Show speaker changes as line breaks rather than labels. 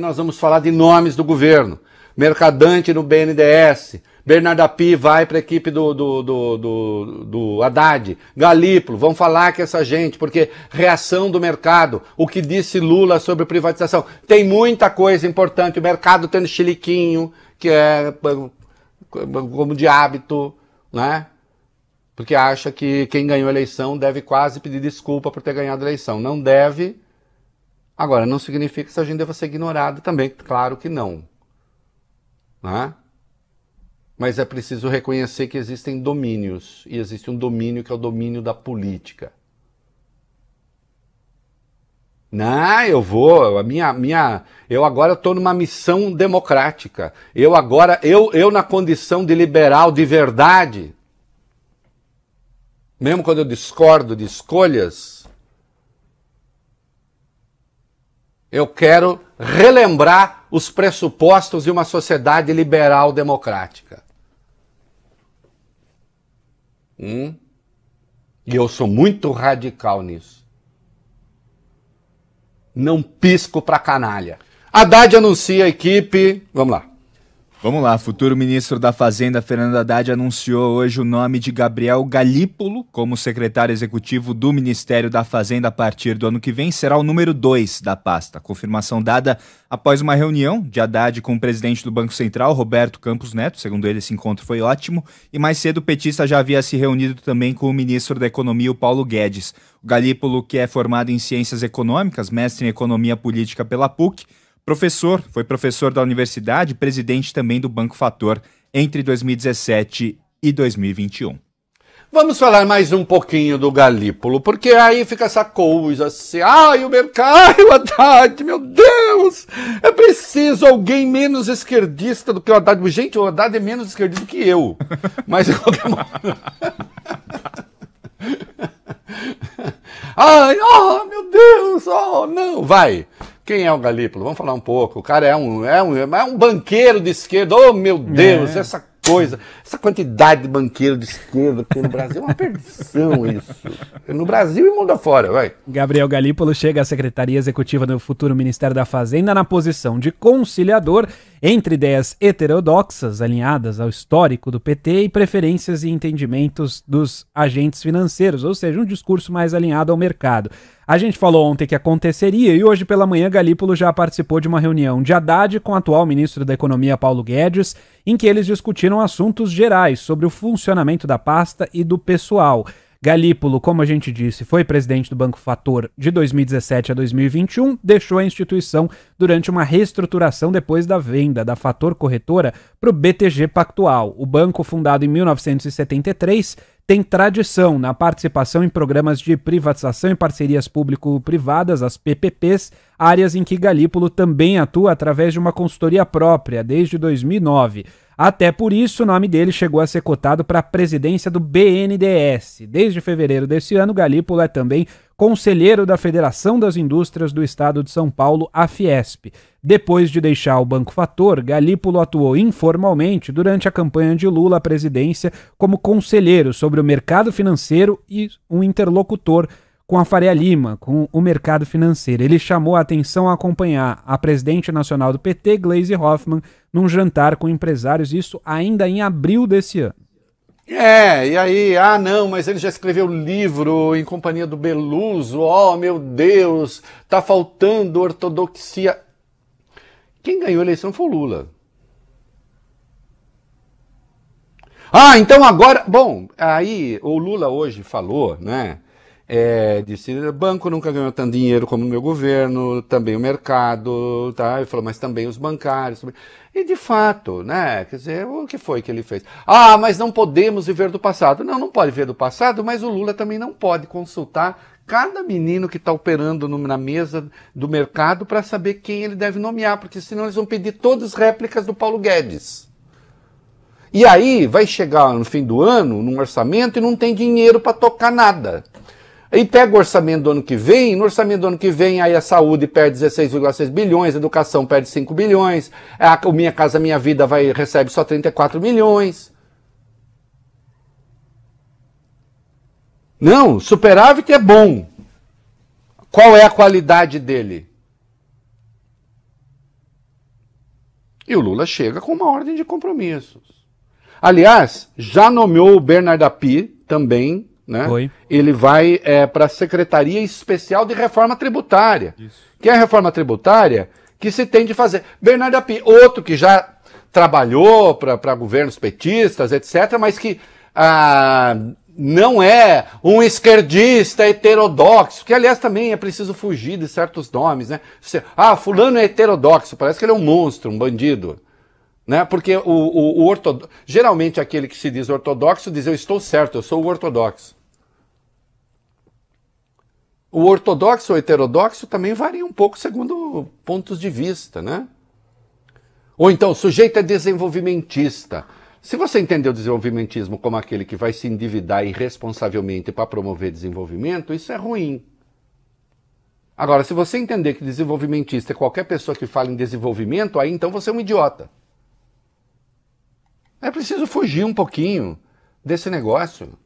Nós vamos falar de nomes do governo. Mercadante no BNDS. Pi vai para a equipe do, do, do, do, do Haddad. Galípolo, vão falar que essa gente, porque reação do mercado, o que disse Lula sobre privatização. Tem muita coisa importante. O mercado tendo chiliquinho, que é como de hábito, né? Porque acha que quem ganhou a eleição deve quase pedir desculpa por ter ganhado a eleição. Não deve, Agora, não significa que essa agenda deva ser ignorada também, claro que não. Né? Mas é preciso reconhecer que existem domínios, e existe um domínio que é o domínio da política. Não, né? eu vou, a minha, minha, eu agora estou numa missão democrática. Eu agora, eu, eu na condição de liberal de verdade, mesmo quando eu discordo de escolhas, eu quero relembrar os pressupostos de uma sociedade liberal democrática. Hum? E eu sou muito radical nisso. Não pisco pra canalha. Haddad
anuncia a equipe. Vamos lá. Vamos lá, futuro ministro da Fazenda, Fernando Haddad, anunciou hoje o nome de Gabriel Galípolo como secretário executivo do Ministério da Fazenda a partir do ano que vem. Será o número dois da pasta. Confirmação dada após uma reunião de Haddad com o presidente do Banco Central, Roberto Campos Neto. Segundo ele, esse encontro foi ótimo. E mais cedo, o petista já havia se reunido também com o ministro da Economia, o Paulo Guedes. O Galípolo, que é formado em Ciências Econômicas, mestre em Economia Política pela PUC, Professor, foi professor da universidade, presidente também do Banco Fator entre 2017 e 2021. Vamos falar mais um pouquinho do Galípolo, porque aí
fica essa coisa assim, ai o mercado, ai, o Haddad, meu Deus, é preciso alguém menos esquerdista do que o Haddad. Gente, o Haddad é menos esquerdista do que eu, mas de qualquer modo... ai, oh meu Deus, oh não, vai. Quem é o Galípolo? Vamos falar um pouco. O cara é um, é um, é um banqueiro de esquerda. Oh, meu é. Deus, é. essa coisa, essa quantidade de banqueiro de esquerda aqui no Brasil é uma perdição isso. No Brasil e mundo
afora, vai. Gabriel Galípolo chega à Secretaria Executiva do futuro Ministério da Fazenda na posição de conciliador entre ideias heterodoxas alinhadas ao histórico do PT e preferências e entendimentos dos agentes financeiros, ou seja, um discurso mais alinhado ao mercado. A gente falou ontem que aconteceria e hoje pela manhã Galípolo já participou de uma reunião de Haddad com o atual ministro da Economia Paulo Guedes, em que eles discutiram assuntos gerais sobre o funcionamento da pasta e do pessoal. Galípolo, como a gente disse, foi presidente do Banco Fator de 2017 a 2021, deixou a instituição durante uma reestruturação depois da venda da Fator Corretora para o BTG Pactual. O banco, fundado em 1973, tem tradição na participação em programas de privatização e parcerias público-privadas, as PPPs, áreas em que Galípolo também atua através de uma consultoria própria desde 2009. Até por isso, o nome dele chegou a ser cotado para a presidência do BNDES. Desde fevereiro desse ano, Galípolo é também conselheiro da Federação das Indústrias do Estado de São Paulo, a Fiesp. Depois de deixar o Banco Fator, Galípolo atuou informalmente durante a campanha de Lula à presidência como conselheiro sobre o mercado financeiro e um interlocutor com a Faria Lima, com o mercado financeiro. Ele chamou a atenção a acompanhar a presidente nacional do PT, Glaise Hoffmann, num jantar com empresários, isso ainda em abril desse ano.
É, e aí, ah não, mas ele já escreveu livro em companhia do Beluso, oh meu Deus, tá faltando ortodoxia. Quem ganhou a eleição foi o Lula. Ah, então agora, bom, aí o Lula hoje falou, né, é, disse, banco nunca ganhou tanto dinheiro como o meu governo, também o mercado, tá? Ele falou, mas também os bancários. E de fato, né? Quer dizer, o que foi que ele fez? Ah, mas não podemos viver do passado. Não, não pode viver do passado, mas o Lula também não pode consultar cada menino que está operando no, na mesa do mercado para saber quem ele deve nomear, porque senão eles vão pedir todas as réplicas do Paulo Guedes. E aí vai chegar no fim do ano, num orçamento, e não tem dinheiro para tocar nada. E pega o orçamento do ano que vem, no orçamento do ano que vem, aí a saúde perde 16,6 bilhões, a educação perde 5 bilhões, a Minha Casa Minha Vida vai, recebe só 34 milhões. Não, superávit é bom. Qual é a qualidade dele? E o Lula chega com uma ordem de compromissos. Aliás, já nomeou o Bernard Api também né? Foi. Ele vai é, para a Secretaria Especial de Reforma Tributária, Isso. que é a reforma tributária que se tem de fazer. Bernardo Api, outro que já trabalhou para governos petistas, etc., mas que ah, não é um esquerdista heterodoxo, que aliás também é preciso fugir de certos nomes, né? ah, fulano é heterodoxo, parece que ele é um monstro, um bandido. Né? Porque o, o, o geralmente aquele que se diz ortodoxo diz eu estou certo, eu sou o ortodoxo. O ortodoxo ou heterodoxo também varia um pouco segundo pontos de vista, né? Ou então, o sujeito é desenvolvimentista. Se você entender o desenvolvimentismo como aquele que vai se endividar irresponsavelmente para promover desenvolvimento, isso é ruim. Agora, se você entender que desenvolvimentista é qualquer pessoa que fala em desenvolvimento, aí então você é um idiota. É preciso fugir um pouquinho desse negócio